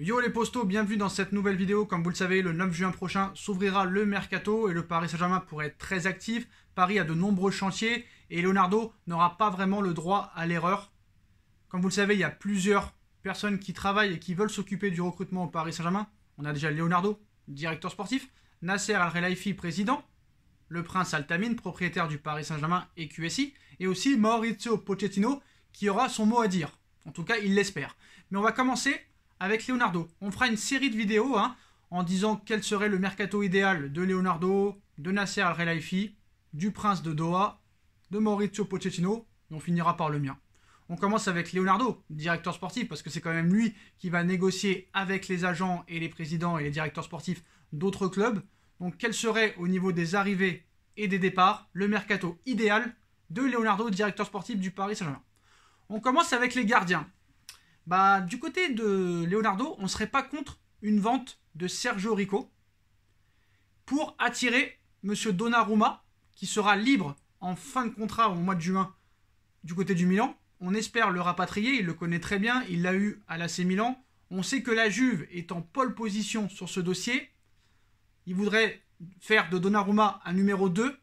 Yo les postos, bienvenue dans cette nouvelle vidéo. Comme vous le savez, le 9 juin prochain s'ouvrira le mercato et le Paris Saint-Germain pourrait être très actif. Paris a de nombreux chantiers et Leonardo n'aura pas vraiment le droit à l'erreur. Comme vous le savez, il y a plusieurs personnes qui travaillent et qui veulent s'occuper du recrutement au Paris Saint-Germain. On a déjà Leonardo, directeur sportif, Nasser Al-Relaifi, président, le prince Altamine, propriétaire du Paris Saint-Germain et QSI, et aussi Maurizio Pochettino qui aura son mot à dire. En tout cas, il l'espère. Mais on va commencer avec Leonardo. On fera une série de vidéos hein, en disant quel serait le mercato idéal de Leonardo, de Nasser Al-Relaifi, du prince de Doha, de Maurizio Pochettino, et on finira par le mien. On commence avec Leonardo, directeur sportif, parce que c'est quand même lui qui va négocier avec les agents et les présidents et les directeurs sportifs d'autres clubs. Donc quel serait au niveau des arrivées et des départs le mercato idéal de Leonardo, directeur sportif du Paris Saint-Germain On commence avec les gardiens. Bah, du côté de Leonardo, on ne serait pas contre une vente de Sergio Rico pour attirer Monsieur Donnarumma, qui sera libre en fin de contrat au mois de juin du côté du Milan. On espère le rapatrier, il le connaît très bien, il l'a eu à l'AC Milan. On sait que la Juve est en pole position sur ce dossier. Il voudrait faire de Donnarumma un numéro 2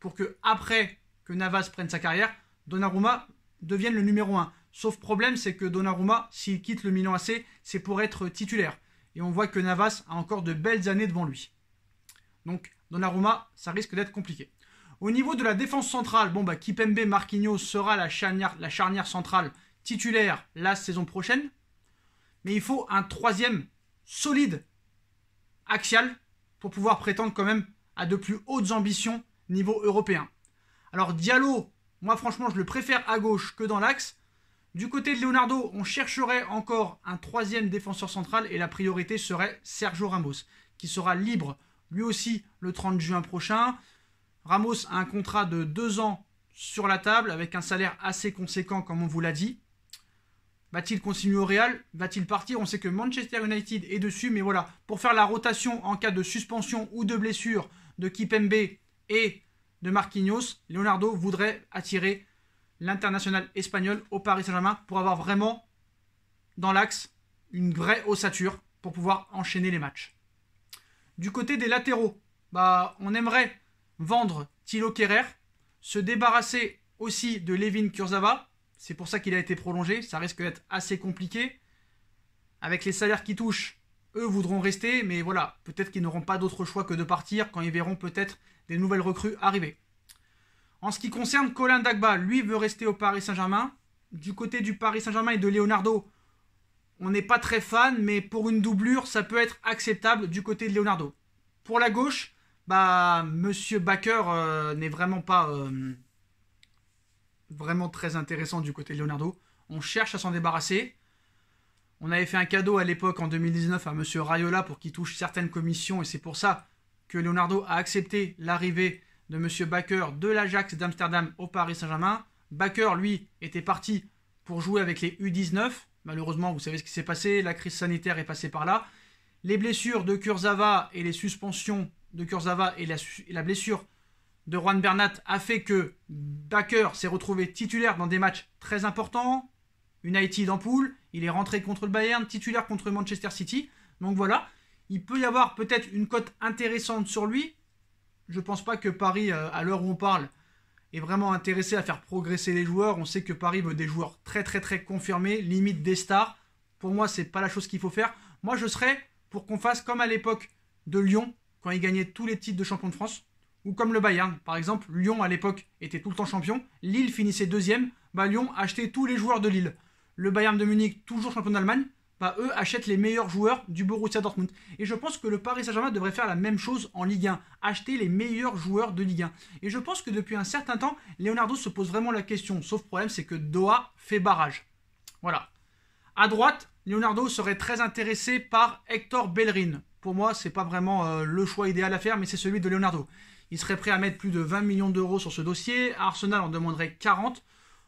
pour que, après que Navas prenne sa carrière, Donnarumma devienne le numéro 1. Sauf problème, c'est que Donnarumma, s'il quitte le Milan AC, c'est pour être titulaire. Et on voit que Navas a encore de belles années devant lui. Donc Donnarumma, ça risque d'être compliqué. Au niveau de la défense centrale, bon bah Kipembe Marquinhos sera la charnière, la charnière centrale titulaire la saison prochaine. Mais il faut un troisième solide axial pour pouvoir prétendre quand même à de plus hautes ambitions niveau européen. Alors Diallo, moi franchement je le préfère à gauche que dans l'axe, du côté de Leonardo, on chercherait encore un troisième défenseur central et la priorité serait Sergio Ramos, qui sera libre lui aussi le 30 juin prochain. Ramos a un contrat de deux ans sur la table avec un salaire assez conséquent comme on vous l'a dit. Va-t-il continuer au Real Va-t-il partir On sait que Manchester United est dessus, mais voilà, pour faire la rotation en cas de suspension ou de blessure de Kipembe et de Marquinhos, Leonardo voudrait attirer l'international espagnol au Paris Saint-Germain pour avoir vraiment dans l'axe une vraie ossature pour pouvoir enchaîner les matchs. Du côté des latéraux, bah, on aimerait vendre Thilo Kerrer, se débarrasser aussi de Levin Kurzawa. C'est pour ça qu'il a été prolongé. Ça risque d'être assez compliqué. Avec les salaires qui touchent, eux voudront rester, mais voilà, peut-être qu'ils n'auront pas d'autre choix que de partir quand ils verront peut-être des nouvelles recrues arriver. En ce qui concerne Colin Dagba, lui veut rester au Paris Saint-Germain. Du côté du Paris Saint-Germain et de Leonardo, on n'est pas très fan, mais pour une doublure, ça peut être acceptable du côté de Leonardo. Pour la gauche, bah, Monsieur Baker euh, n'est vraiment pas euh, vraiment très intéressant du côté de Leonardo. On cherche à s'en débarrasser. On avait fait un cadeau à l'époque en 2019 à Monsieur Rayola pour qu'il touche certaines commissions et c'est pour ça que Leonardo a accepté l'arrivée de M. Bakker de l'Ajax d'Amsterdam au Paris Saint-Germain. Bakker, lui, était parti pour jouer avec les U19. Malheureusement, vous savez ce qui s'est passé, la crise sanitaire est passée par là. Les blessures de Kurzawa et les suspensions de Kurzawa et la, blessure de Juan Bernat a fait que Bakker s'est retrouvé titulaire dans des matchs très importants. United en poule, il est rentré contre le Bayern, titulaire contre Manchester City. Donc voilà, il peut y avoir peut-être une cote intéressante sur lui, je pense pas que Paris, euh, à l'heure où on parle, est vraiment intéressé à faire progresser les joueurs. On sait que Paris veut des joueurs très très très confirmés, limite des stars. Pour moi, c'est pas la chose qu'il faut faire. Moi, je serais pour qu'on fasse comme à l'époque de Lyon, quand ils gagnaient tous les titres de champion de France, ou comme le Bayern. Par exemple, Lyon à l'époque était tout le temps champion, Lille finissait deuxième, bah Lyon achetait tous les joueurs de Lille. Le Bayern de Munich, toujours champion d'Allemagne, bah, eux achètent les meilleurs joueurs du Borussia Dortmund. Et je pense que le Paris Saint-Germain devrait faire la même chose en Ligue 1, acheter les meilleurs joueurs de Ligue 1. Et je pense que depuis un certain temps, Leonardo se pose vraiment la question. Sauf problème, c'est que Doha fait barrage. Voilà. À droite, Leonardo serait très intéressé par Hector Bellerin. Pour moi, c'est pas vraiment euh, le choix idéal à faire, mais c'est celui de Leonardo. Il serait prêt à mettre plus de 20 millions d'euros sur ce dossier. Arsenal en demanderait 40.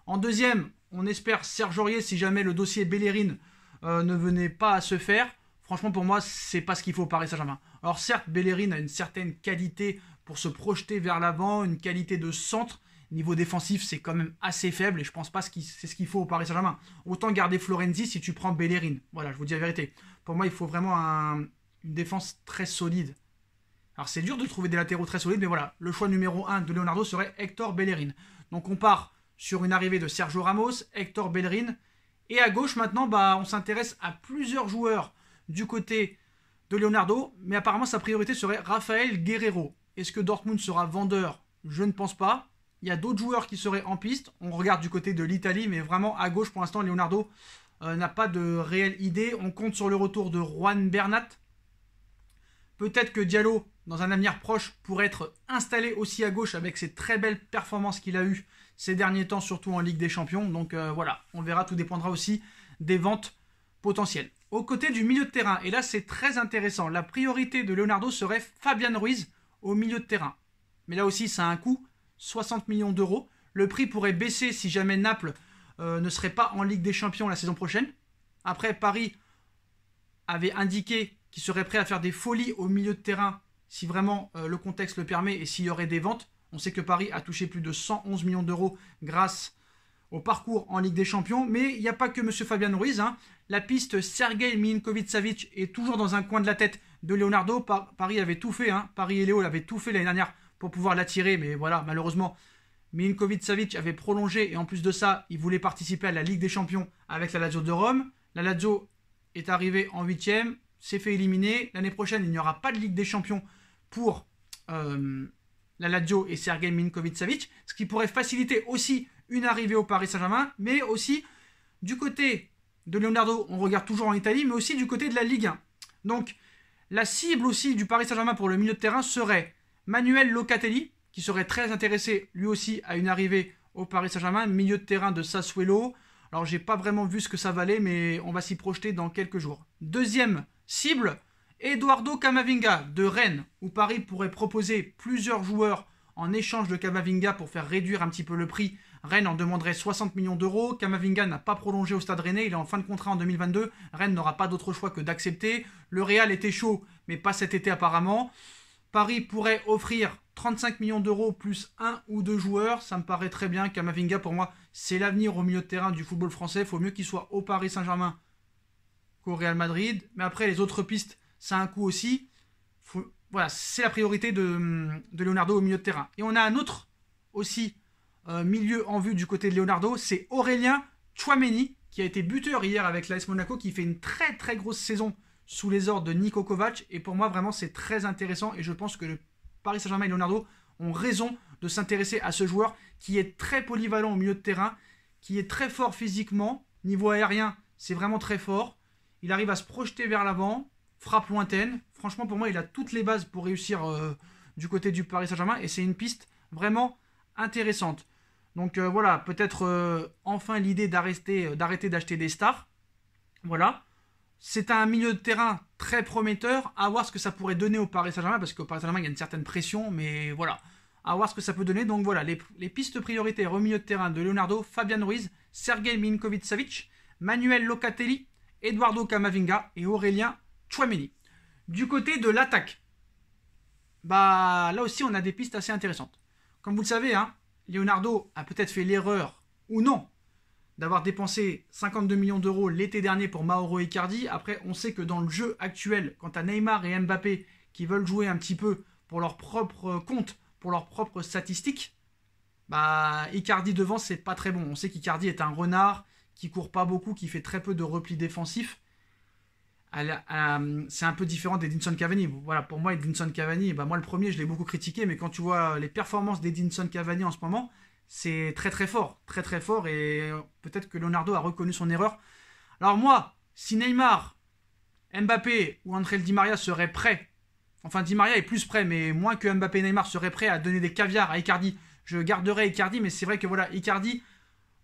En deuxième, on espère Serge Aurier si jamais le dossier Bellerin euh, ne venait pas à se faire, franchement pour moi c'est pas ce qu'il faut au Paris Saint-Germain. Alors certes Bellerin a une certaine qualité pour se projeter vers l'avant, une qualité de centre, niveau défensif c'est quand même assez faible et je pense pas que c'est ce qu'il faut au Paris Saint-Germain. Autant garder Florenzi si tu prends Bellerin, voilà je vous dis la vérité. Pour moi il faut vraiment une défense très solide. Alors c'est dur de trouver des latéraux très solides, mais voilà, le choix numéro 1 de Leonardo serait Hector Bellerin. Donc on part sur une arrivée de Sergio Ramos, Hector Bellerin, et à gauche, maintenant, bah, on s'intéresse à plusieurs joueurs du côté de Leonardo, mais apparemment sa priorité serait Rafael Guerrero. Est-ce que Dortmund sera vendeur Je ne pense pas. Il y a d'autres joueurs qui seraient en piste. On regarde du côté de l'Italie, mais vraiment à gauche pour l'instant, Leonardo euh, n'a pas de réelle idée. On compte sur le retour de Juan Bernat. Peut-être que Diallo dans un avenir proche pour être installé aussi à gauche avec ses très belles performances qu'il a eues ces derniers temps, surtout en Ligue des Champions. Donc euh, voilà, on verra, tout dépendra aussi des ventes potentielles. Au côté du milieu de terrain, et là c'est très intéressant, la priorité de Leonardo serait Fabian Ruiz au milieu de terrain. Mais là aussi, ça a un coût, 60 millions d'euros. Le prix pourrait baisser si jamais Naples euh, ne serait pas en Ligue des Champions la saison prochaine. Après, Paris avait indiqué qu'il serait prêt à faire des folies au milieu de terrain si vraiment euh, le contexte le permet et s'il y aurait des ventes. On sait que Paris a touché plus de 111 millions d'euros grâce au parcours en Ligue des Champions. Mais il n'y a pas que M. Fabian Ruiz. La piste Sergei Milinkovic-Savic est toujours dans un coin de la tête de Leonardo. Paris avait tout fait. Hein. Paris et Léo l'avaient tout fait l'année dernière pour pouvoir l'attirer. Mais voilà, malheureusement, Milinkovic-Savic avait prolongé. Et en plus de ça, il voulait participer à la Ligue des Champions avec la Lazio de Rome. La Lazio est arrivée en huitième, s'est fait éliminer. L'année prochaine, il n'y aura pas de Ligue des Champions pour euh, la Ladio et Sergei Minkovic-Savic, ce qui pourrait faciliter aussi une arrivée au Paris Saint-Germain, mais aussi du côté de Leonardo, on regarde toujours en Italie, mais aussi du côté de la Ligue 1. Donc la cible aussi du Paris Saint-Germain pour le milieu de terrain serait Manuel Locatelli, qui serait très intéressé lui aussi à une arrivée au Paris Saint-Germain, milieu de terrain de Sassuolo. Alors j'ai pas vraiment vu ce que ça valait, mais on va s'y projeter dans quelques jours. Deuxième cible, Eduardo Camavinga de Rennes, où Paris pourrait proposer plusieurs joueurs en échange de Camavinga pour faire réduire un petit peu le prix. Rennes en demanderait 60 millions d'euros. Camavinga n'a pas prolongé au stade rennais, il est en fin de contrat en 2022. Rennes n'aura pas d'autre choix que d'accepter. Le Real était chaud, mais pas cet été apparemment. Paris pourrait offrir 35 millions d'euros plus un ou deux joueurs. Ça me paraît très bien. Camavinga, pour moi, c'est l'avenir au milieu de terrain du football français. Il faut mieux qu'il soit au Paris Saint-Germain qu'au Real Madrid. Mais après, les autres pistes ça un coup aussi. voilà, c'est la priorité de, Leonardo au milieu de terrain. Et on a un autre aussi euh, milieu en vue du côté de Leonardo, c'est Aurélien Chouameni, qui a été buteur hier avec l'AS Monaco, qui fait une très très grosse saison sous les ordres de Nico Kovac. Et pour moi, vraiment, c'est très intéressant. Et je pense que le Paris Saint-Germain et Leonardo ont raison de s'intéresser à ce joueur qui est très polyvalent au milieu de terrain, qui est très fort physiquement. Niveau aérien, c'est vraiment très fort. Il arrive à se projeter vers l'avant frappe lointaine. Franchement, pour moi, il a toutes les bases pour réussir euh, du côté du Paris Saint-Germain et c'est une piste vraiment intéressante. Donc euh, voilà, peut-être euh, enfin l'idée d'arrêter d'acheter des stars. Voilà. C'est un milieu de terrain très prometteur. À voir ce que ça pourrait donner au Paris Saint-Germain, parce qu'au Paris Saint-Germain, il y a une certaine pression, mais voilà. À voir ce que ça peut donner. Donc voilà, les, les pistes prioritaires au milieu de terrain de Leonardo, Fabian Ruiz, Sergei minkovic Manuel Locatelli, Eduardo Camavinga et Aurélien du côté de l'attaque, bah là aussi on a des pistes assez intéressantes. Comme vous le savez, hein, Leonardo a peut-être fait l'erreur, ou non, d'avoir dépensé 52 millions d'euros l'été dernier pour Mauro Icardi. Après, on sait que dans le jeu actuel, quant à Neymar et Mbappé, qui veulent jouer un petit peu pour leur propre euh, compte, pour leurs propres statistiques, bah Icardi devant, c'est pas très bon. On sait qu'Icardi est un renard qui court pas beaucoup, qui fait très peu de repli défensifs c'est un peu différent d'Edinson Cavani. Voilà, pour moi, Edinson Cavani, ben moi le premier, je l'ai beaucoup critiqué, mais quand tu vois euh, les performances d'Edinson Cavani en ce moment, c'est très très fort, très très fort, et euh, peut-être que Leonardo a reconnu son erreur. Alors moi, si Neymar, Mbappé ou André Di Maria seraient prêts, enfin Di Maria est plus prêt, mais moins que Mbappé et Neymar seraient prêts à donner des caviars à Icardi, je garderais Icardi, mais c'est vrai que voilà, Icardi,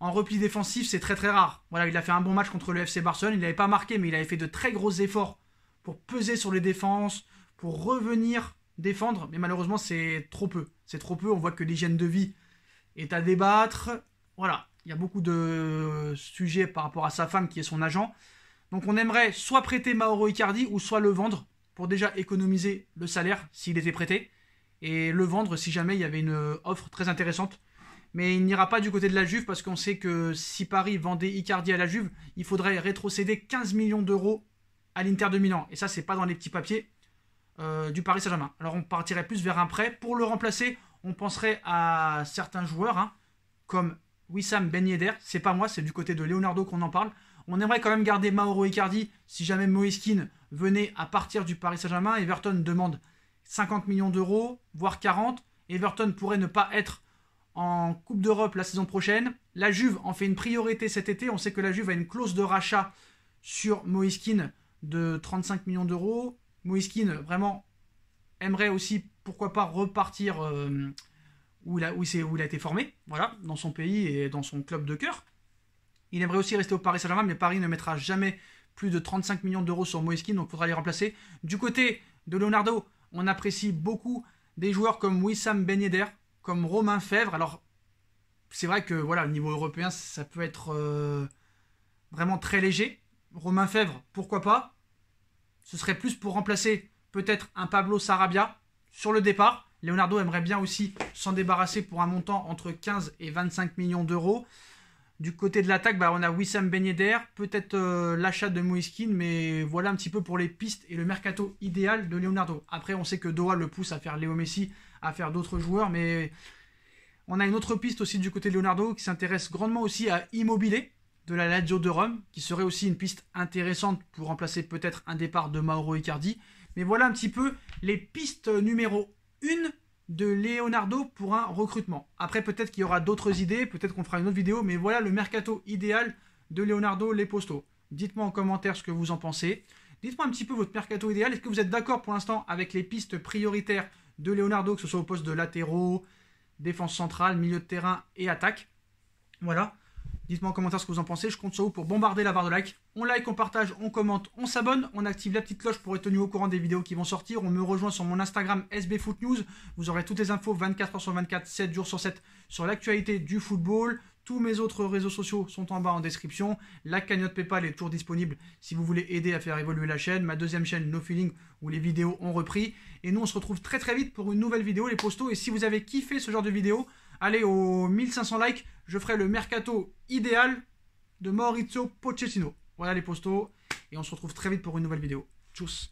en repli défensif, c'est très très rare. Voilà, il a fait un bon match contre le FC Barcelone. Il n'avait pas marqué, mais il avait fait de très gros efforts pour peser sur les défenses, pour revenir défendre. Mais malheureusement, c'est trop peu. C'est trop peu. On voit que l'hygiène de vie est à débattre. Voilà, il y a beaucoup de sujets par rapport à sa femme qui est son agent. Donc on aimerait soit prêter Mauro Icardi ou soit le vendre pour déjà économiser le salaire s'il était prêté et le vendre si jamais il y avait une offre très intéressante mais il n'ira pas du côté de la Juve parce qu'on sait que si Paris vendait Icardi à la Juve, il faudrait rétrocéder 15 millions d'euros à l'Inter de Milan. Et ça, c'est pas dans les petits papiers euh, du Paris Saint-Germain. Alors on partirait plus vers un prêt. Pour le remplacer, on penserait à certains joueurs, hein, comme Wissam Ben Yedder. C'est pas moi, c'est du côté de Leonardo qu'on en parle. On aimerait quand même garder Mauro Icardi si jamais Moeskin venait à partir du Paris Saint-Germain. Everton demande 50 millions d'euros, voire 40. Everton pourrait ne pas être en Coupe d'Europe la saison prochaine. La Juve en fait une priorité cet été. On sait que la Juve a une clause de rachat sur Moïskine de 35 millions d'euros. Moïskine vraiment aimerait aussi, pourquoi pas, repartir euh, où, il a, été formé, voilà, dans son pays et dans son club de cœur. Il aimerait aussi rester au Paris Saint-Germain, mais Paris ne mettra jamais plus de 35 millions d'euros sur Moïskine, donc il faudra les remplacer. Du côté de Leonardo, on apprécie beaucoup des joueurs comme Wissam Ben comme Romain Fèvre. Alors, c'est vrai que voilà, au niveau européen, ça peut être euh, vraiment très léger. Romain Fèvre, pourquoi pas Ce serait plus pour remplacer peut-être un Pablo Sarabia sur le départ. Leonardo aimerait bien aussi s'en débarrasser pour un montant entre 15 et 25 millions d'euros. Du côté de l'attaque, bah, on a Wissam Ben peut-être euh, l'achat de Moïskine, mais voilà un petit peu pour les pistes et le mercato idéal de Leonardo. Après, on sait que Doha le pousse à faire Léo Messi à faire d'autres joueurs. Mais on a une autre piste aussi du côté de Leonardo qui s'intéresse grandement aussi à Immobilier de la Lazio de Rome, qui serait aussi une piste intéressante pour remplacer peut-être un départ de Mauro Icardi. Mais voilà un petit peu les pistes numéro 1 de Leonardo pour un recrutement. Après, peut-être qu'il y aura d'autres idées, peut-être qu'on fera une autre vidéo, mais voilà le mercato idéal de Leonardo Leposto. Dites-moi en commentaire ce que vous en pensez. Dites-moi un petit peu votre mercato idéal. Est-ce que vous êtes d'accord pour l'instant avec les pistes prioritaires de Leonardo, que ce soit au poste de latéraux, défense centrale, milieu de terrain et attaque. Voilà. Dites-moi en commentaire ce que vous en pensez. Je compte sur vous pour bombarder la barre de like. On like, on partage, on commente, on s'abonne. On active la petite cloche pour être tenu au courant des vidéos qui vont sortir. On me rejoint sur mon Instagram SBFootNews. Vous aurez toutes les infos 24h sur 24, 7 jours sur 7 sur l'actualité du football, tous mes autres réseaux sociaux sont en bas en description. La cagnotte PayPal est toujours disponible si vous voulez aider à faire évoluer la chaîne. Ma deuxième chaîne, No Feeling, où les vidéos ont repris. Et nous, on se retrouve très très vite pour une nouvelle vidéo, les postos. Et si vous avez kiffé ce genre de vidéo, allez aux 1500 likes. Je ferai le mercato idéal de Maurizio Pochettino. Voilà les postos. Et on se retrouve très vite pour une nouvelle vidéo. Tchuss